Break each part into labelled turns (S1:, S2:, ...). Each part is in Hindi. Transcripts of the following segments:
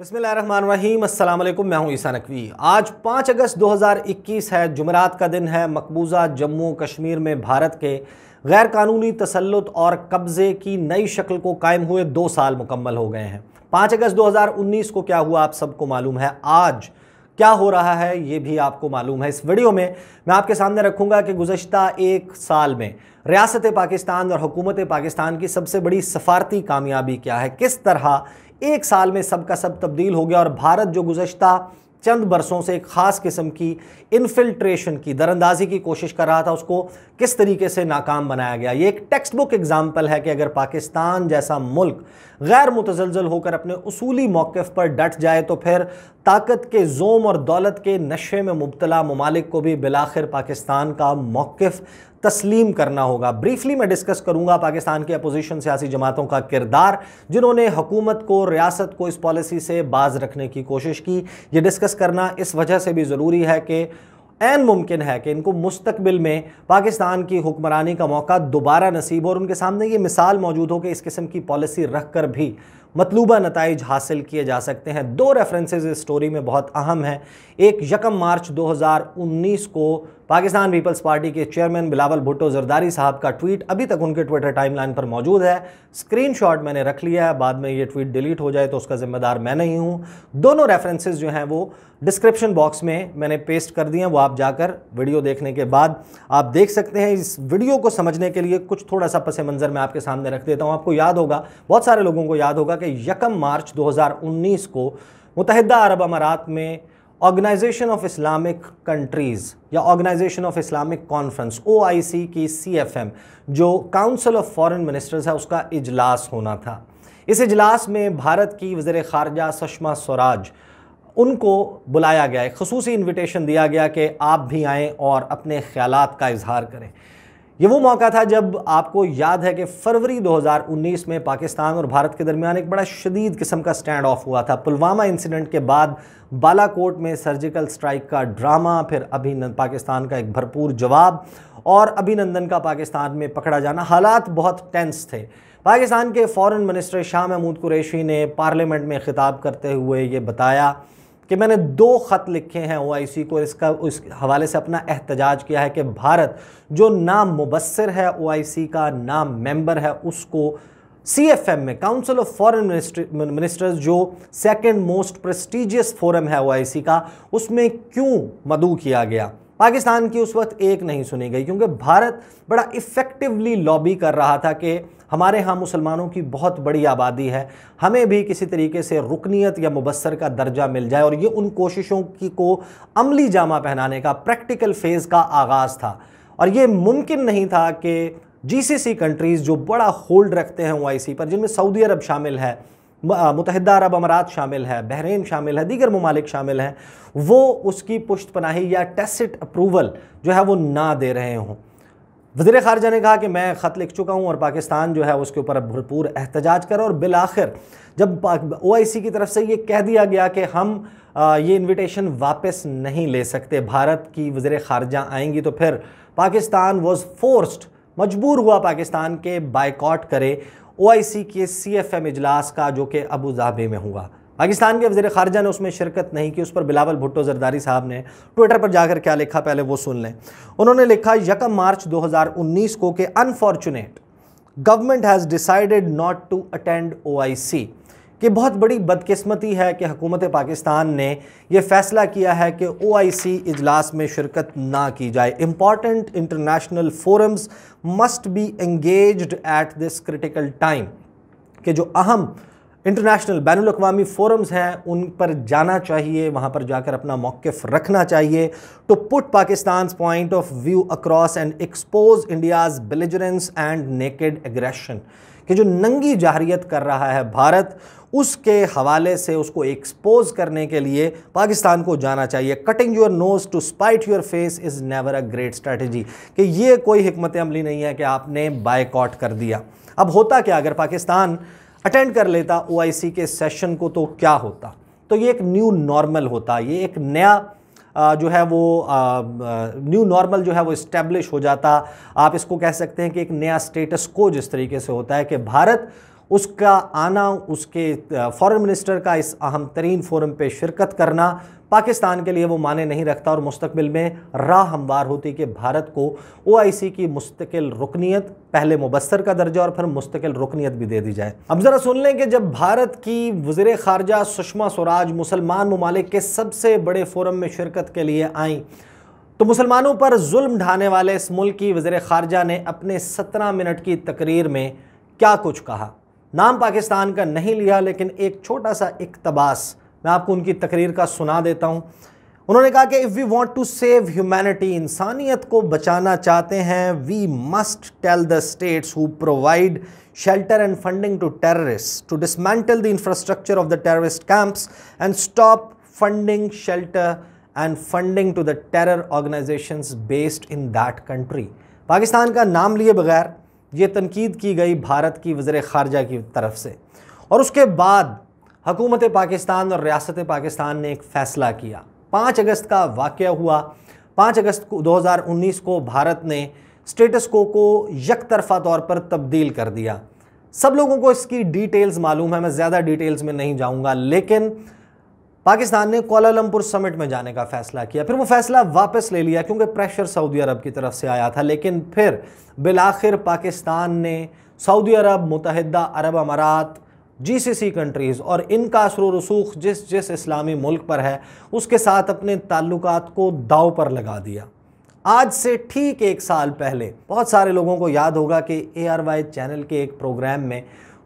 S1: बसमीम अल्लाम मैं हूँ ईसा नकवी आज 5 अगस्त 2021 है जुमरात का दिन है मकबूजा जम्मू कश्मीर में भारत के गैर कानूनी तसलुत और कब्ज़े की नई शक्ल को कायम हुए दो साल मुकम्मल हो गए हैं 5 अगस्त 2019 को क्या हुआ आप सबको मालूम है आज क्या हो रहा है ये भी आपको मालूम है इस वीडियो में मैं आपके सामने रखूँगा कि गुज्त एक साल में रियासत पाकिस्तान और हुकूमत पाकिस्तान की सबसे बड़ी सफारती कामयाबी क्या है किस तरह एक साल में सब का सब तब्दील हो गया और भारत जो गुजशत चंद बरसों से एक ख़ास किस्म की इनफिल्ट्रेशन की दरअंदाजी की कोशिश कर रहा था उसको किस तरीके से नाकाम बनाया गया ये एक टेक्स्ट बुक एग्ज़ाम्पल है कि अगर पाकिस्तान जैसा मुल्क गैर मुतजलजल होकर अपने उसूली मौक़ पर डट जाए तो फिर ताकत के जोम और दौलत के नशे में मुबतला ममालिक को भी बिलाखिर पाकिस्तान का मौक़ तस्लीम करना होगा ब्रीफली मैं डिस्कस करूंगा पाकिस्तान की अपोजिशन सियासी जमातों का किरदार जिन्होंने हुकूमत को रियासत को इस पॉलिसी से बाज रखने की कोशिश की ये डिस्कस करना इस वजह से भी ज़रूरी है कि एन मुमकिन है कि इनको मुस्तबिल में पाकिस्तान की हुक्मरानी का मौका दोबारा नसीब हो और उनके सामने ये मिसाल मौजूद हो कि इस किस्म की पॉलिसी रख कर भी मतलूबा नतज हासिल किए जा सकते हैं दो रेफरेंसेज इस स्टोरी में बहुत अहम हैं एक यकम मार्च 2019 को पाकिस्तान पीपल्स पार्टी के चेयरमैन बिलावल भुट्टो जरदारी साहब का ट्वीट अभी तक उनके ट्विटर टाइमलाइन पर मौजूद है स्क्रीनशॉट मैंने रख लिया है बाद में ये ट्वीट डिलीट हो जाए तो उसका जिम्मेदार मैं नहीं हूँ दोनों रेफरेंसेज जो हैं वो डिस्क्रिप्शन बॉक्स में मैंने पेस्ट कर दिए हैं वो आप जाकर वीडियो देखने के बाद आप देख सकते हैं इस वीडियो को समझने के लिए कुछ थोड़ा सा पस मंज़र मैं आपके सामने रख देता हूँ आपको याद होगा बहुत सारे लोगों को याद होगा के यकम मार्च 2019 को मुतहद अरब अमारात में ऑर्गेनाइजेशन ऑफ इस्लामिक कंट्रीज़ या Organisation of Islamic Conference O की सी जो काउंसिल ऑफ फॉरेन मिनिस्टर्स है उसका इजलास होना था इस इजलास में भारत की वज़र ख़ारजा सुषमा स्वराज उनको बुलाया गया है खसूसी इन्विटेशन दिया गया कि आप भी आएँ और अपने ख्याल का इजहार करें ये वो मौका था जब आपको याद है कि फरवरी 2019 में पाकिस्तान और भारत के दरमियान एक बड़ा शदीद किस्म का स्टैंड ऑफ हुआ था पुलवामा इंसिडेंट के बाद बालाकोट में सर्जिकल स्ट्राइक का ड्रामा फिर अभिनंद पाकिस्तान का एक भरपूर जवाब और अभिनंदन का पाकिस्तान में पकड़ा जाना हालात बहुत टेंस थे पाकिस्तान के फॉरन मिनिस्टर शाह महमूद कुरैशी ने पार्लियामेंट में खिताब करते हुए ये बताया कि मैंने दो ख़त लिखे हैं ओ आई सी को इसका उस हवाले से अपना एहतजाज किया है कि भारत जो ना मुबसर है ओ आई सी का ना मेंबर है उसको सी एफ एम में काउंसिल ऑफ फॉरन मिनिस्टर्स जो सेकेंड मोस्ट प्रेस्टिजियस फोरम है ओ आई सी का उसमें क्यों मदू किया गया पाकिस्तान की उस वक्त एक नहीं सुनी गई क्योंकि भारत बड़ा इफ़ेक्टिवली लॉबी कर रहा था कि हमारे यहाँ मुसलमानों की बहुत बड़ी आबादी है हमें भी किसी तरीके से रुकनीत या मुबसर का दर्जा मिल जाए और ये उन कोशिशों की को अमली जामा पहनाने का प्रैक्टिकल फ़ेज़ का आगाज़ था और ये मुमकिन नहीं था कि जीसीसी कंट्रीज़ जो बड़ा होल्ड रखते हैं ओ पर जिनमें सऊदी अरब शामिल है मुतहद अरब अमारात शामिल है बहरीन शामिल है दीगर ममालिक शामिल हैं वो उसकी पुष्ट पनाही या टेसट अप्रूवल जो है वो ना दे रहे हों वजीर खारजा ने कहा कि मैं ख़त लिख चुका हूँ और पाकिस्तान जो है उसके ऊपर भरपूर एहतजाज कर और बिल आखिर जब ओ आई सी की तरफ से ये कह दिया गया कि हम ये इन्विटेशन वापस नहीं ले सकते भारत की वजर खारजा आएंगी तो फिर पाकिस्तान वॉज फोर्स्ड मजबूर हुआ पाकिस्तान के बाइकॉट करे ओ आई सी के सी एफ एम इजलास का जो कि अबू धाबी में हुआ पाकिस्तान के वजे खारजा ने उसमें शिरकत नहीं की उस पर बिलावल भुट्टो जरदारी साहब ने ट्विटर पर जाकर क्या लिखा पहले वो सुन लें उन्होंने लिखा यकम मार्च 2019 को कि unfortunate government has decided not to attend O I C कि बहुत बड़ी बदकिस्मती है कि हकूमत पाकिस्तान ने यह फ़ैसला किया है कि ओ आई सी इजलास में शिरकत ना की जाए important international forums must be engage at this critical time कि जो अहम इंटरनेशनल बैन अवी फोरम्स हैं उन पर जाना चाहिए वहाँ पर जाकर अपना मौक़ रखना चाहिए to put Pakistan point of view across and expose India's belligerence and naked aggression कि जो नंगी जाहरीत कर रहा है भारत उसके हवाले से उसको एक्सपोज करने के लिए पाकिस्तान को जाना चाहिए cutting your nose to spite your face is never a great strategy कि ये कोई हमत अमली नहीं है कि आपने बायकॉट कर दिया अब होता क्या अगर पाकिस्तान अटेंड कर लेता ओ के सेशन को तो क्या होता तो ये एक न्यू नॉर्मल होता ये एक नया जो है वो न्यू नॉर्मल जो है वो इस्टेब्लिश हो जाता आप इसको कह सकते हैं कि एक नया स्टेटस को जिस तरीके से होता है कि भारत उसका आना उसके फॉरेन मिनिस्टर का इस अहम तरीन फोरम पे शिरकत करना पाकिस्तान के लिए वो माने नहीं रखता और मुस्तबिल में राह हमवार होती कि भारत को ओ की मुस्तकिल रुकनीत पहले मुबसर का दर्जा और फिर मुस्तकिल रुकनीत भी दे दी जाए अब ज़रा सुन लें कि जब भारत की वजर खारजा सुषमा स्वराज मुसलमान ममालिक के सबसे बड़े फोरम में शिरकत के लिए आईं तो मुसलमानों पर जुल्म ढाने वाले इस मुल्क की वजर खारजा ने अपने सत्रह मिनट की तकरीर में क्या कुछ कहा नाम पाकिस्तान का नहीं लिया लेकिन एक छोटा सा इकतबास मैं आपको उनकी तकरीर का सुना देता हूँ उन्होंने कहा कि if we want to save humanity इंसानियत को बचाना चाहते हैं we must tell the states who provide shelter and funding to terrorist to dismantle the infrastructure of the terrorist camps and stop funding shelter and funding to the terror organisation based in that country Pakistan का नाम लिए बगैर ये तनकीद की गई भारत की वजर खारजा की तरफ से और उसके बाद हकूमत पाकिस्तान और रियासत पाकिस्तान ने एक फ़ैसला किया पाँच अगस्त का वाक़ हुआ पाँच अगस्त को 2019 को भारत ने स्टेटस को को यक तरफा तौर पर तब्दील कर दिया सब लोगों को इसकी डिटेल्स मालूम है मैं ज़्यादा डिटेल्स में नहीं जाऊँगा लेकिन पाकिस्तान ने कोलालमपुर समिट में जाने का फैसला किया फिर वो फैसला वापस ले लिया क्योंकि प्रेशर सऊदी अरब की तरफ से आया था लेकिन फिर बिलाखिर पाकिस्तान ने सऊदी अरब मुतहदा अरब अमारात जीसीसी कंट्रीज़ और इनका असर रसूख जिस जिस इस्लामी मुल्क पर है उसके साथ अपने ताल्लुकात को दाव पर लगा दिया आज से ठीक एक साल पहले बहुत सारे लोगों को याद होगा कि ए आर वाई चैनल के एक प्रोग्राम में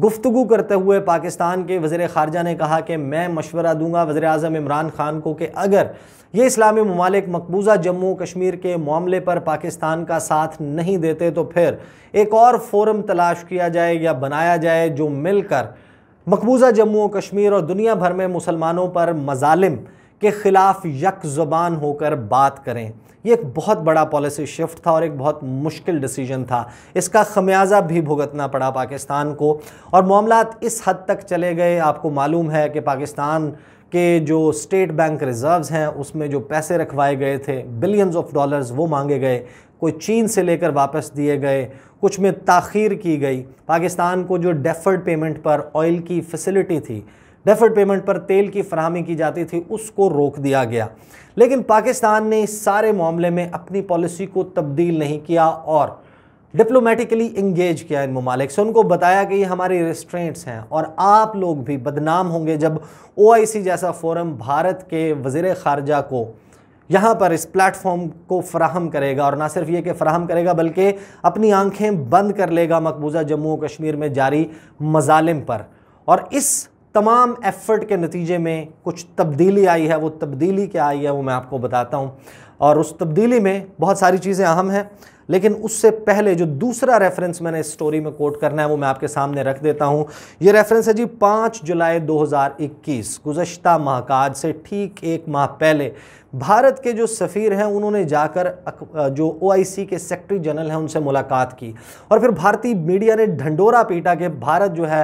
S1: गुफ्तु करते हुए पाकिस्तान के वज़र ख़ारजा ने कहा कि मैं मशवरा दूंगा वज़र अजम इमरान ख़ान को कि अगर ये इस्लामी ममालिक मकबूज़ा जम्मू कश्मीर के मामले पर पाकिस्तान का साथ नहीं देते तो फिर एक और फोरम तलाश किया जाए या बनाया जाए जो मिलकर मकबूजा जम्मू और कश्मीर और दुनिया भर में मुसलमानों पर मजालिम के ख़िलाफ़ यक ज़ुबान होकर बात करें ये एक बहुत बड़ा पॉलिसी शिफ्ट था और एक बहुत मुश्किल डिसीजन था इसका खमियाजा भी भुगतना पड़ा पाकिस्तान को और मामला इस हद तक चले गए आपको मालूम है कि पाकिस्तान कि जो स्टेट बैंक रिज़र्व्स हैं उसमें जो पैसे रखवाए गए थे बिलियंस ऑफ डॉलर्स वो मांगे गए कोई चीन से लेकर वापस दिए गए कुछ में ताखीर की गई पाकिस्तान को जो डेफर्ड पेमेंट पर ऑयल की फैसिलिटी थी डेफर्ड पेमेंट पर तेल की फरहमी की जाती थी उसको रोक दिया गया लेकिन पाकिस्तान ने इस सारे मामले में अपनी पॉलिसी को तब्दील नहीं किया और डिप्लोमेटिकली इंगेज किया इन ममालिक से उनको बताया कि ये हमारी रिस्ट्रेंट्स हैं और आप लोग भी बदनाम होंगे जब ओ जैसा फोरम भारत के वजीर खारजा को यहाँ पर इस प्लेटफॉर्म को फ्राहम करेगा और ना सिर्फ ये कि फ्राहम करेगा बल्कि अपनी आंखें बंद कर लेगा मकबूजा जम्मू कश्मीर में जारी मजालिम पर और इस तमाम एफ़र्ट के नतीजे में कुछ तब्दीली आई है वो तब्दीली क्या आई है वो मैं आपको बताता हूँ और उस तब्दीली में बहुत सारी चीज़ें अहम हैं लेकिन उससे पहले जो दूसरा रेफरेंस मैंने इस स्टोरी में कोट करना है वो मैं आपके सामने रख देता हूँ ये रेफरेंस है जी पाँच जुलाई 2021 गुजश्ता माह का आज से ठीक एक माह पहले भारत के जो सफ़ीर हैं उन्होंने जाकर जो ओआईसी के सेक्रेटरी जनरल हैं उनसे मुलाकात की और फिर भारतीय मीडिया ने ढंडोरा पीटा कि भारत जो है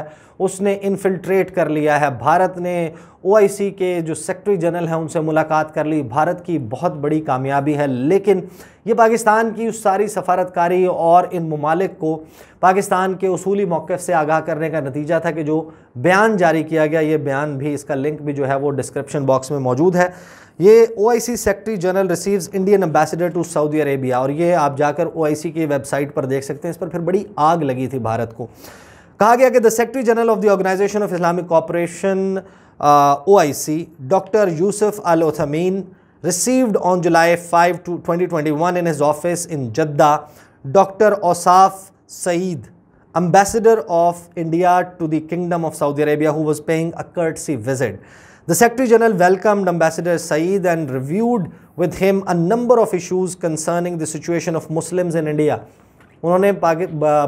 S1: उसने इन्फिल्ट्रेट कर लिया है भारत ने ओआईसी के जो सेक्रेटरी जनरल हैं उनसे मुलाकात कर ली भारत की बहुत बड़ी कामयाबी है लेकिन ये पाकिस्तान की उस सारी सफारतकारी और इन ममालिक को पाकिस्तान के असूली मौक़ से आगाह करने का नतीजा था कि जो बयान जारी किया गया ये बयान भी इसका लिंक भी जो है वो डिस्क्रिप्शन बॉक्स में मौजूद है ये O secretary general receives Indian ambassador to Saudi Arabia और ये आप जाकर ओ की वेबसाइट पर देख सकते हैं इस पर फिर बड़ी आग लगी थी भारत को कहा गया कि the secretary general of the Organisation of Islamic Cooperation O doctor Yousef Al Uthaimeen two twenty twenty one in his office in Jeddah doctor Ausaf Saeed Saeed, of India to the kingdom of Saudi Arabia who was paying a courtesy visit The Secretary General welcomed Ambassador Saeed and reviewed with him a number of issues concerning the situation of Muslims in India. उन्होंने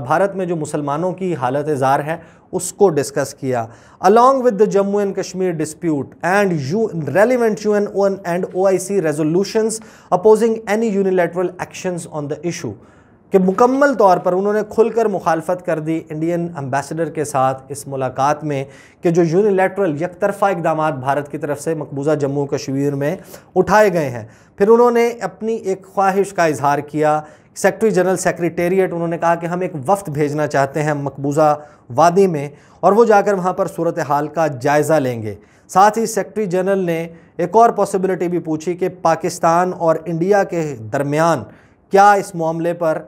S1: भारत में जो मुसलमानों की हालत ज़ार है उसको डिस्कस किया along with the Jammu and Kashmir dispute and U relevant U N and O I C resolutions opposing any unilateral actions on the issue कि मुकम्मल तौर पर उन्होंने खुलकर मुखालफत कर दी इंडियन अम्बेसडर के साथ इस मुलाकात में कि जो यूनिलेटरल यकतरफ़ा इकदाम भारत की तरफ से मकबूज़ा जम्मू कश्मीर में उठाए गए हैं फिर उन्होंने अपनी एक ख्वाहिश का इजहार किया सेक्रटरी जनरल सेक्रटेरिएट उन्होंने कहा कि हम एक वफ्त भेजना चाहते हैं मकबूज़ा वादी में और वो जाकर वहाँ पर सूरत हाल का जायज़ा लेंगे साथ ही सेक्रटरी जनरल ने एक और पॉसिबिलिटी भी पूछी कि पाकिस्तान और इंडिया के दरमियान क्या इस मामले पर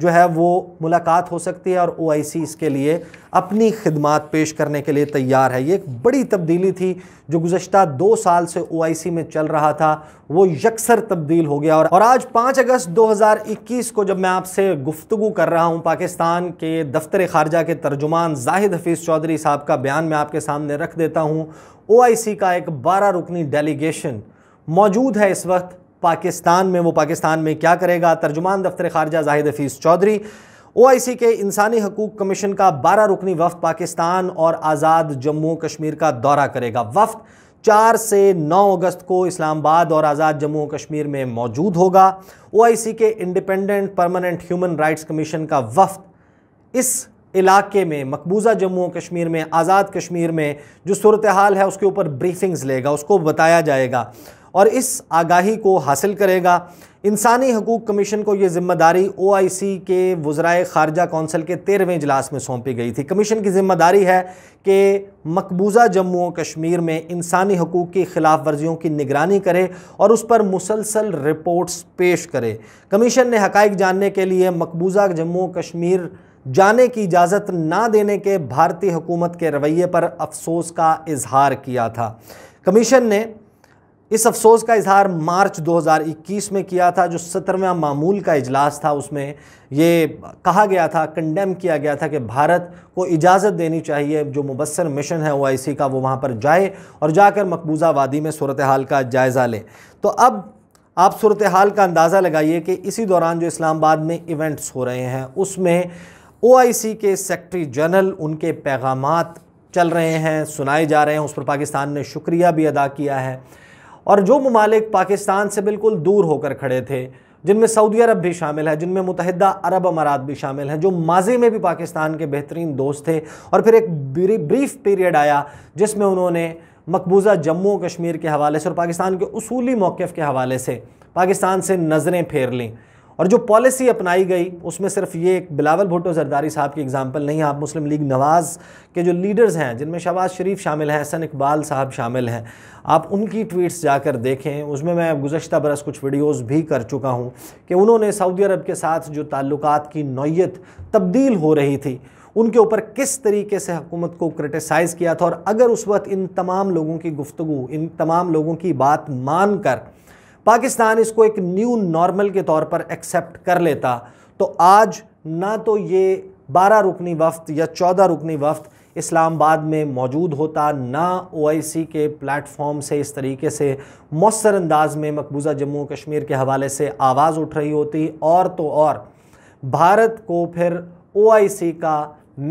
S1: जो है वो मुलाकात हो सकती है और ओ इसके लिए अपनी खदमात पेश करने के लिए तैयार है ये एक बड़ी तब्दीली थी जो गुज्त दो साल से ओ में चल रहा था वो यकसर तब्दील हो गया और, और आज पाँच अगस्त दो हज़ार इक्कीस को जब मैं आपसे गुफ्तु कर रहा हूँ पाकिस्तान के दफ्तर खारजा के तर्जुमान जाहिद हफीज़ चौधरी साहब का बयान मैं आपके सामने रख देता हूँ ओ का एक बारह रुकनी डेलीगेशन मौजूद है इस वक्त पाकिस्तान में वो पाकिस्तान में क्या करेगा तर्जुमान दफ्तर खारजा जाहिद हफीज़ चौधरी ओ आई सी के इंसानी हकूक़ कमीशन का बारह रुकनी वफ़ पाकिस्तान और आज़ाद जम्मू कश्मीर का दौरा करेगा वफ़ चार से नौ अगस्त को इस्लामाबाद और आज़ाद जम्मू कश्मीर में मौजूद होगा ओ आई सी के independent permanent human rights commission का वफ़ इस इलाके में मकबूजा जम्मू कश्मीर में आज़ाद कश्मीर में जो सूरत हाल है उसके ऊपर ब्रीफिंग्स लेगा उसको बताया जाएगा और इस आगाही को हासिल करेगा इंसानी हकूक़ कमीशन को ये जिम्मेदारी ओ आई सी के वज्राय खारजा कौंसिल के तेरहवें इजलास में सौंपी गई थी कमीशन की जिम्मेदारी है कि मकबूजा जम्मू और कश्मीर में इंसानी हकूक़ की ख़िलाफ़ वर्जियों की निगरानी करे और उस पर मुसलसल रिपोर्ट्स पेश करे कमीशन ने हक़ जानने के लिए मकबूजा जम्मू कश्मीर जाने की इजाज़त ना देने के भारतीय हुकूमत के रवैये पर अफसोस का इजहार किया था कमीशन ने इस अफसोस का इजहार मार्च 2021 में किया था जो सत्रहवा मामूल का इजलास था उसमें ये कहा गया था कंडेम किया गया था कि भारत को इजाज़त देनी चाहिए जो मुबसर मिशन है ओ का वो वहाँ पर जाए और जाकर मकबूजा वादी में सूरत हाल का जायज़ा लें तो अब आप सूरत हाल का अंदाज़ा लगाइए कि इसी दौरान जो इस्लामाबाद में इवेंट्स हो रहे हैं उसमें ओ के सेक्रटरी जनरल उनके पैगाम चल रहे हैं सुनाए जा रहे हैं उस पर पाकिस्तान ने शुक्रिया भी अदा किया है और जो ममालिक पाकिस्तान से बिल्कुल दूर होकर खड़े थे जिनमें सऊदी अरब भी शामिल है जिनमें मुतहद अरब अमारात भी शामिल हैं जो माजी में भी पाकिस्तान के बेहतरीन दोस्त थे और फिर एक ब्रीफ पीरियड आया जिसमें उन्होंने मकबूजा जम्मू कश्मीर के हवाले से और पाकिस्तान के असूली मौक़ के हवाले से पाकिस्तान से नज़रें फेर लीं और जो पॉलिसी अपनाई गई उसमें सिर्फ ये एक बिलावल भुट्टो जरदारी साहब की एग्जाम्पल नहीं है आप मुस्लिम लीग नवाज़ के जो लीडर्स हैं जिनमें शहबाज शरीफ शामिल हैं हसन इकबाल साहब शामिल हैं आप उनकी ट्वीट्स जाकर देखें उसमें मैं गुजशत बरस कुछ वीडियोज़ भी कर चुका हूँ कि उन्होंने सऊदी अरब के साथ जो ताल्लुक की नौीयत तब्दील हो रही थी उनके ऊपर किस तरीके से हुकूमत को क्रिटिसाइज़ किया था और अगर उस वक्त इन तमाम लोगों की गुफ्तु इन तमाम लोगों की बात मान कर पाकिस्तान इसको एक न्यू नॉर्मल के तौर पर एक्सेप्ट कर लेता तो आज ना तो ये बारह रुकनी वफ्त या चौदह रुकनी वफ्त इस्लामाबाद में मौजूद होता ना ओ के प्लेटफॉर्म से इस तरीके से मौसर अंदाज में मकबूज़ा जम्मू कश्मीर के हवाले से आवाज़ उठ रही होती और तो और भारत को फिर ओ का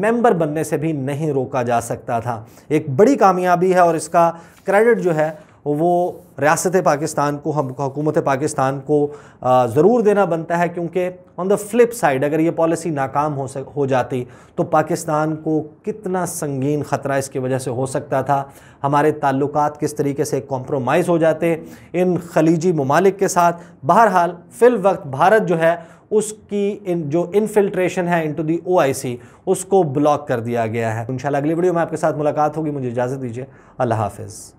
S1: मेंबर बनने से भी नहीं रोका जा सकता था एक बड़ी कामयाबी है और इसका क्रेडिट जो है वो रियासत पाकिस्तान को हम हुकूमत पाकिस्तान को ज़रूर देना बनता है क्योंकि ऑन द फ्लिप साइड अगर ये पॉलिसी नाकाम हो सक हो जाती तो पाकिस्तान को कितना संगीन ख़तरा इसकी वजह से हो सकता था हमारे ताल्लुक किस तरीके से कॉम्प्रोमाइज़ हो जाते इन खलीजी ममालिक के साथ बहरहाल फिल वक्त भारत जो है उसकी इन जो इनफिल्ट्रेशन है इनटू दी ओआईसी उसको ब्लॉक कर दिया गया है इंशाल्लाह अगली वीडियो में आपके साथ मुलाकात होगी मुझे इजाज़त दीजिए अल्लाह हाफिज़